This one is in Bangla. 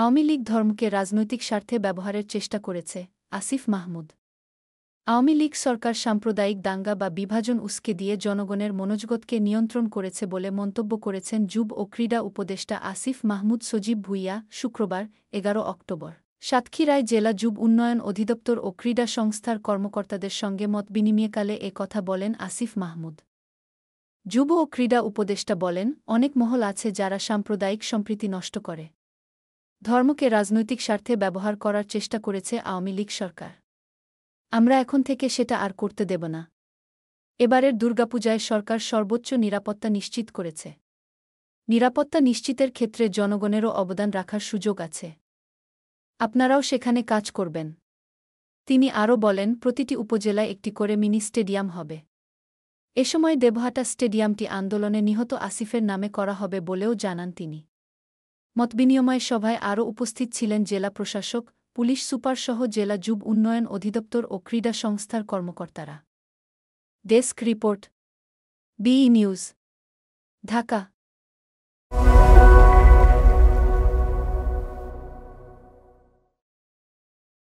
আওয়ামী লীগ ধর্মকে রাজনৈতিক স্বার্থে ব্যবহারের চেষ্টা করেছে আসিফ মাহমুদ আওয়ামী লীগ সরকার সাম্প্রদায়িক দাঙ্গা বা বিভাজন উস্কে দিয়ে জনগণের মনোজগতকে নিয়ন্ত্রণ করেছে বলে মন্তব্য করেছেন যুব ও ক্রীড়া উপদেষ্টা আসিফ মাহমুদ সজীব ভুইয়া শুক্রবার এগারো অক্টোবর সাতক্ষীরায় জেলা যুব উন্নয়ন অধিদপ্তর ও ক্রীড়া সংস্থার কর্মকর্তাদের সঙ্গে মত বিনিময়কালে এ কথা বলেন আসিফ মাহমুদ যুব ও ক্রীড়া উপদেষ্টা বলেন অনেক মহল আছে যারা সাম্প্রদায়িক সম্প্রীতি নষ্ট করে ধর্মকে রাজনৈতিক স্বার্থে ব্যবহার করার চেষ্টা করেছে আওয়ামী লীগ সরকার আমরা এখন থেকে সেটা আর করতে দেব না এবারের দুর্গাপূজায় সরকার সর্বোচ্চ নিরাপত্তা নিশ্চিত করেছে নিরাপত্তা নিশ্চিতের ক্ষেত্রে জনগণেরও অবদান রাখার সুযোগ আছে আপনারাও সেখানে কাজ করবেন তিনি আরও বলেন প্রতিটি উপজেলায় একটি করে মিনি স্টেডিয়াম হবে এ সময় দেবহাটা স্টেডিয়ামটি আন্দোলনে নিহত আসিফের নামে করা হবে বলেও জানান তিনি মতবিনিময় সভায় আরও উপস্থিত ছিলেন জেলা প্রশাসক পুলিশ সুপারসহ জেলা যুব উন্নয়ন অধিদপ্তর ও ক্রীড়া সংস্থার কর্মকর্তারা desk report B news Dhaka